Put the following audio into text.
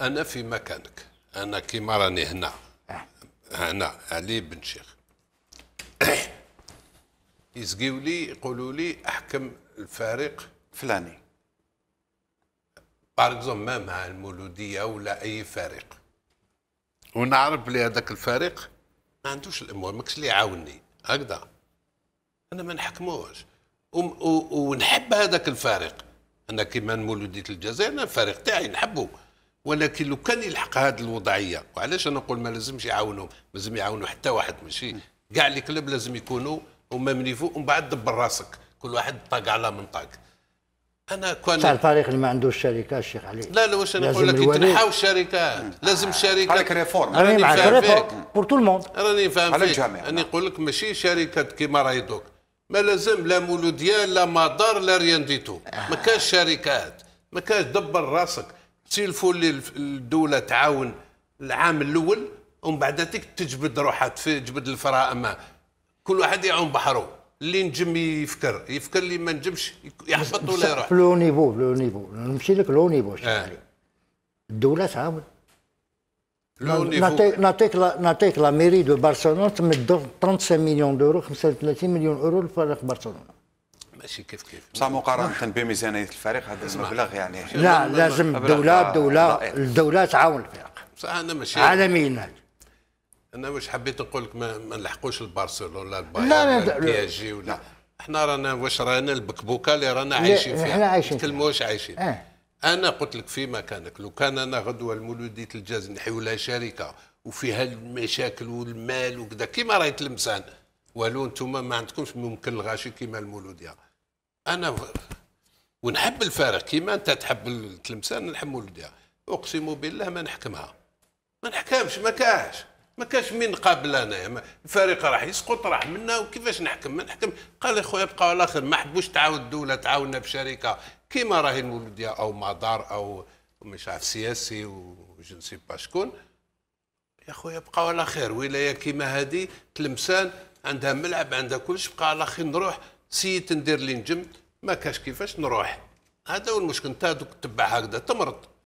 انا في مكانك انا كيما راني هنا هنا علي بن شيخ يسقيو لي يقولوا لي احكم الفريق فلاني بارك اكزومبل ما مع المولوديه ولا اي فريق ونعرف بلي هذاك الفريق ما عندوش الامور ماكش اللي يعاوني هكذا انا ما نحكموش ونحب هذاك الفريق انا كيما مولوديه الجزائر انا الفريق تاعي نحبه ولكن لو كان يلحق هذه الوضعيه وعلاش انا نقول ما لازمش يعاونوا لازم يعاونوا حتى واحد ماشي كاع الكلاب لازم يكونوا هما من يفوق ومن بعد دبر راسك كل واحد طاق على منطق انا كان تاع الفريق اللي ما عندوش شركه الشيخ علي لا لا واش انا نقول لك يتنحاو الشركات لازم شركه عليك ريفورم راني معاك ريفورم بور تو الموند راني فاهم على الجميع راني نقول لك ماشي شركات كيما راهي دوك ما لازم لا مولوديه لا مدار لا ريان دي تو ما كانش شركات ما كانش دبر راسك سير اللي الدوله تعاون العام الاول ومن بعد تجبد روحها تجبد الفرائمه كل واحد يعوم بحره اللي نجم يفكر يفكر اللي ما نجمش يحبط ولا يروح لو نيفو لو نيفو نمشي لك لو نيفو آه. الدوله تعاون نعطيك نعطيك نعطيك لا ميري دو برشلونه تمد 35 مليون دورو 35 مليون اورو لفريق برشلونه شي كيف كيف بصح مقارنه بميزانيه الفريق هذا المبلغ يعني لا لازم الدوله الدوله الدوله تعاون الفريق بصح انا ماشي عالميا انا واش حبيت نقول لك ما, ما نلحقوش البارسلون ولا البايرن ولا البي اس جي ولا احنا رانا واش رانا البكبوكه اللي رانا عايشين فيها احنا عايشين فيها واش عايشين اه. انا قلت لك في مكانك لو كان انا غدوه المولوديه الجاز نحيو لها شركه وفيها المشاكل والمال وكذا كيما راهي تلمسان والو انتم ما عندكمش ممكن الغاشي كيما المولوديه انا ونحب الفارق كيما انت تحب التلمسان نحب ولدي اقسم بالله ما نحكمها ما نحكمش ما كاش ما كاش من قابل انا الفريق راح يسقط راح منا وكيفاش نحكم ما نحكم قال خويا بقاو على خير ما حبوش تعاود الدوله تعاوننا بشركه كيما راهي المولوديه او مدار او مش عارف سياسي وجنسي با شكون يا خويا بقاو على خير ولايه كيما هذه تلمسان عندها ملعب عندها كلش بقى على خير نروح سيت ندير اللي نجمت ما كاش كيفاش نروح هذا هو المشكل انت دوك تبع هكذا تمرض